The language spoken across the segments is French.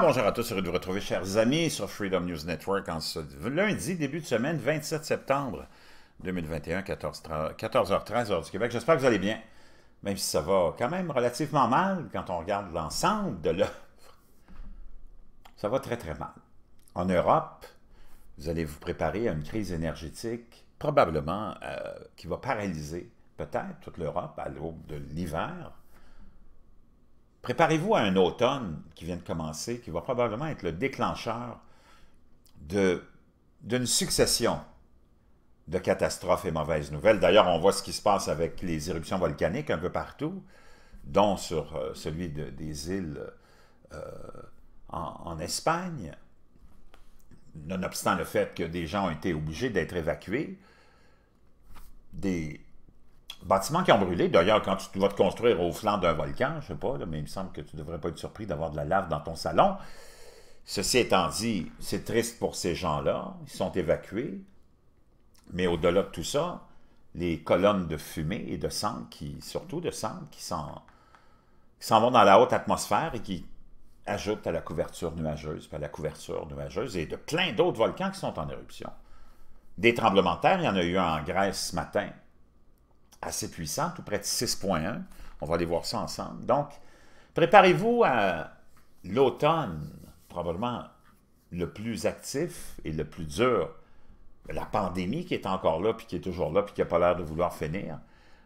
bonjour à tous, heureux de vous retrouver, chers amis, sur Freedom News Network en ce lundi, début de semaine, 27 septembre 2021, 14, h 13 heure du Québec. J'espère que vous allez bien, même si ça va quand même relativement mal quand on regarde l'ensemble de l'œuvre. Ça va très, très mal. En Europe, vous allez vous préparer à une crise énergétique, probablement euh, qui va paralyser peut-être toute l'Europe à l'aube de l'hiver Préparez-vous à un automne qui vient de commencer, qui va probablement être le déclencheur d'une succession de catastrophes et mauvaises nouvelles. D'ailleurs, on voit ce qui se passe avec les éruptions volcaniques un peu partout, dont sur euh, celui des îles euh, en, en, Espagne, nonobstant le fait que des gens ont été obligés d'être évacués, des Bâtiments qui ont brûlé, d'ailleurs, quand tu vas te construire au flanc d'un volcan, je sais pas, mais il me semble que tu ne devrais pas être surpris d'avoir de la lave dans ton salon. Ceci étant dit, c'est triste pour ces gens-là, ils sont évacués, mais au-delà de tout ça, les colonnes de fumée et de sang, qui, surtout de sang, qui s'en vont dans la haute atmosphère et qui ajoutent à la couverture nuageuse, puis à la couverture nuageuse et de plein d'autres volcans qui sont en éruption. Des tremblements de terre, il y en a eu un en Grèce ce matin, assez puissant, tout près de 6.1. On va aller voir ça ensemble. Donc, préparez-vous à l'automne, probablement le plus actif et le plus dur. La pandémie qui est encore là, puis qui est toujours là, puis qui n'a pas l'air de vouloir finir.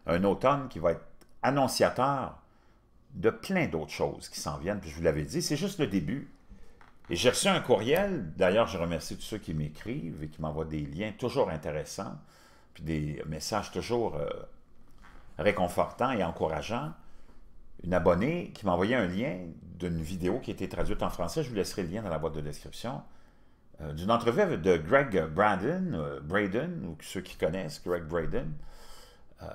Un automne qui va être annonciateur de plein d'autres choses qui s'en viennent, puis je vous l'avais dit, c'est juste le début. Et j'ai reçu un courriel, d'ailleurs je remercie tous ceux qui m'écrivent et qui m'envoient des liens toujours intéressants, puis des messages toujours euh, réconfortant et encourageant, une abonnée qui m'a envoyé un lien d'une vidéo qui a été traduite en français. Je vous laisserai le lien dans la boîte de description. Euh, d'une entrevue de Greg Braden, euh, Braden, ou ceux qui connaissent, Greg Braden, euh,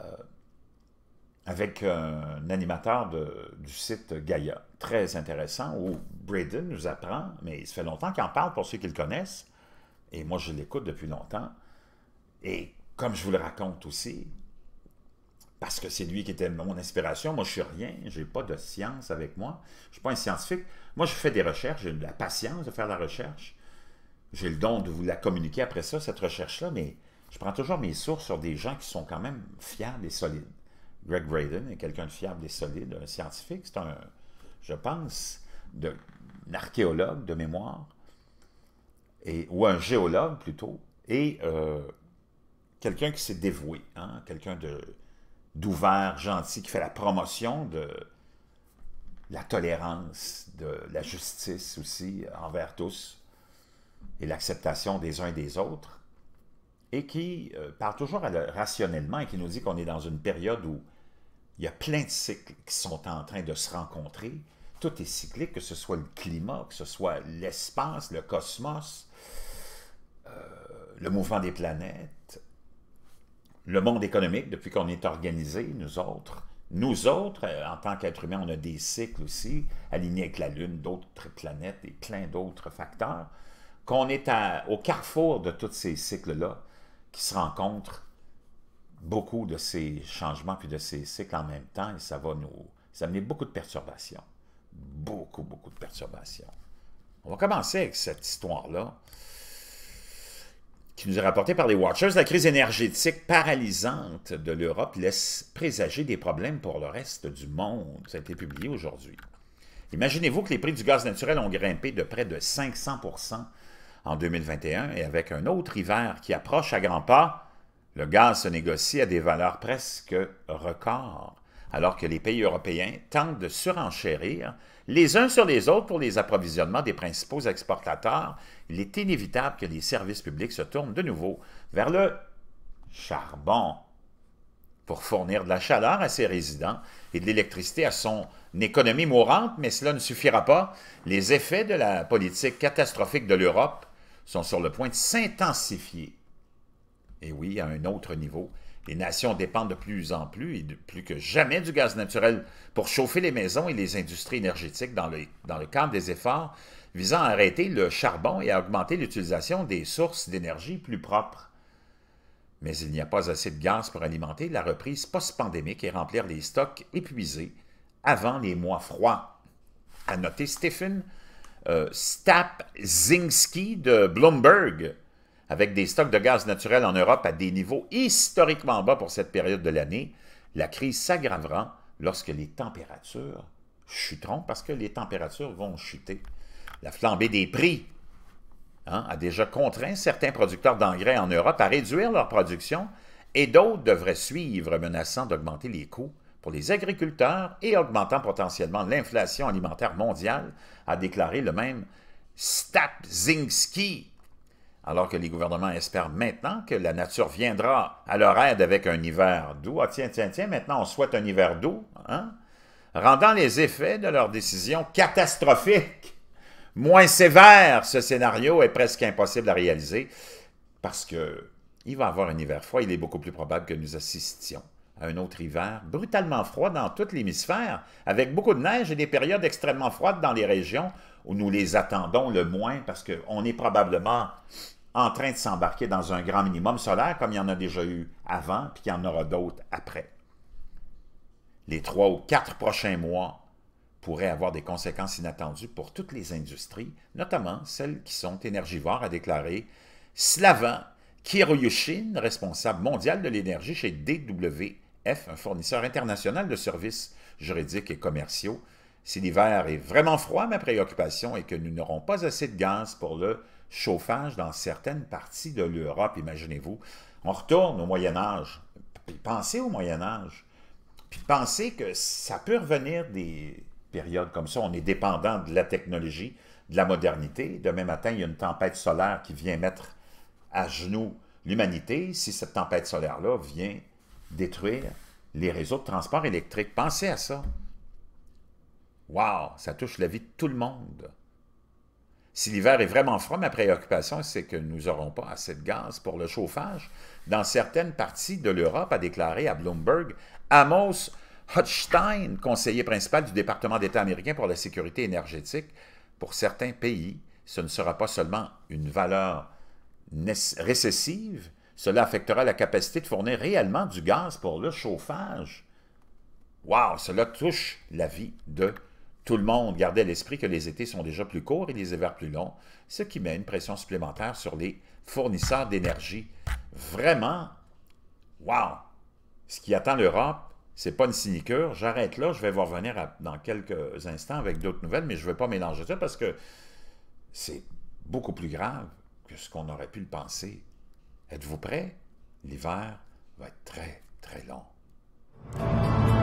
avec un animateur du site Gaia. Très intéressant, où Braden nous apprend, mais il se fait longtemps qu'il en parle pour ceux qui le connaissent, et moi je l'écoute depuis longtemps. Et comme je vous le raconte aussi, parce que c'est lui qui était mon inspiration. Moi, je suis rien, Je n'ai pas de science avec moi, je ne suis pas un scientifique. Moi, je fais des recherches, j'ai de la patience de faire la recherche. J'ai le don de vous la communiquer après ça, cette recherche-là, mais je prends toujours mes sources sur des gens qui sont quand même fiables et solides. Greg Braden est quelqu'un de fiable et solide, un scientifique, c'est un, je pense, de, un archéologue de mémoire, et, ou un géologue plutôt, et euh, quelqu'un qui s'est dévoué, hein, quelqu'un de d'ouvert, gentil, qui fait la promotion de la tolérance, de la justice aussi envers tous et l'acceptation des uns et des autres, et qui euh, parle toujours rationnellement et qui nous dit qu'on est dans une période où il y a plein de cycles qui sont en train de se rencontrer. Tout est cyclique, que ce soit le climat, que ce soit l'espace, le cosmos, euh, le mouvement des planètes, le monde économique, depuis qu'on est organisé, nous autres, nous autres, euh, en tant qu'êtres humains, on a des cycles aussi, alignés avec la Lune, d'autres planètes et plein d'autres facteurs, qu'on est au carrefour de tous ces cycles-là qui se rencontrent beaucoup de ces changements puis de ces cycles en même temps et ça va nous ça amener beaucoup de perturbations. Beaucoup, beaucoup de perturbations. On va commencer avec cette histoire-là qui nous est rapporté par les Watchers, la crise énergétique paralysante de l'Europe laisse présager des problèmes pour le reste du monde. Ça a été publié aujourd'hui. Imaginez-vous que les prix du gaz naturel ont grimpé de près de 500 en 2021 et avec un autre hiver qui approche à grands pas, le gaz se négocie à des valeurs presque records alors que les pays européens tentent de surenchérir les uns sur les autres pour les approvisionnements des principaux exportateurs, il est inévitable que les services publics se tournent de nouveau vers le charbon pour fournir de la chaleur à ses résidents et de l'électricité à son économie mourante, mais cela ne suffira pas. Les effets de la politique catastrophique de l'Europe sont sur le point de s'intensifier. Et oui, à un autre niveau, les nations dépendent de plus en plus et de plus que jamais du gaz naturel pour chauffer les maisons et les industries énergétiques dans le, dans cadre des efforts visant à arrêter le charbon et à augmenter l'utilisation des sources d'énergie plus propres. Mais il n'y a pas assez de gaz pour alimenter la reprise post-pandémique et remplir les stocks épuisés avant les mois froids. À noter Stephen euh, Stapzinski de Bloomberg, avec des stocks de gaz naturel en Europe à des niveaux historiquement bas pour cette période de l'année, la crise s'aggravera lorsque les températures chuteront, parce que les températures vont chuter. La flambée des prix hein, a déjà contraint certains producteurs d'engrais en Europe à réduire leur production et d'autres devraient suivre, menaçant d'augmenter les coûts pour les agriculteurs et augmentant potentiellement l'inflation alimentaire mondiale, a déclaré le même Stapzinski, alors que les gouvernements espèrent maintenant que la nature viendra à leur aide avec un hiver doux. Ah tiens, tiens, tiens, maintenant on souhaite un hiver doux, hein? rendant les effets de leurs décisions catastrophiques moins sévères. Ce scénario est presque impossible à réaliser parce que il va avoir un hiver froid, il est beaucoup plus probable que nous assistions un autre hiver, brutalement froid dans toute l'hémisphère, avec beaucoup de neige et des périodes extrêmement froides dans les régions où nous les attendons le moins parce qu'on est probablement en train de s'embarquer dans un grand minimum solaire comme il y en a déjà eu avant puis qu'il y en aura d'autres après. Les trois ou quatre prochains mois pourraient avoir des conséquences inattendues pour toutes les industries, notamment celles qui sont énergivores, a déclaré Slavin. Kiro Yushin, responsable mondial de l'énergie chez DWF, un fournisseur international de services juridiques et commerciaux. Si l'hiver est vraiment froid, ma préoccupation est que nous n'aurons pas assez de gaz pour le chauffage dans certaines parties de l'Europe, imaginez-vous. On retourne au Moyen Âge. Pensez au Moyen Âge. Puis pensez que ça peut revenir des périodes comme ça. On est dépendant de la technologie, de la modernité. Demain matin, il y a une tempête solaire qui vient mettre à genoux l'humanité si cette tempête solaire-là vient détruire les réseaux de transport électrique. Pensez à ça. waouh ça touche la vie de tout le monde. Si l'hiver est vraiment froid, ma préoccupation, c'est que nous n'aurons pas assez de gaz pour le chauffage. Dans certaines parties de l'Europe, a déclaré à Bloomberg Amos Hotstein, conseiller principal du département d'État américain pour la sécurité énergétique. Pour certains pays, ce ne sera pas seulement une valeur récessive, cela affectera la capacité de fournir réellement du gaz pour le chauffage. Wow, cela touche la vie de tout le monde. Gardez à l'esprit que les étés sont déjà plus courts et les hivers plus longs, ce qui met une pression supplémentaire sur les fournisseurs d'énergie. Vraiment, wow! Ce qui attend l'Europe, c'est pas une sinicure. J'arrête là, je vais vous revenir dans quelques instants avec d'autres nouvelles, mais je ne vais pas mélanger ça parce que c'est beaucoup plus grave que ce qu'on aurait pu le penser. Êtes-vous prêt? L'hiver va être très, très long.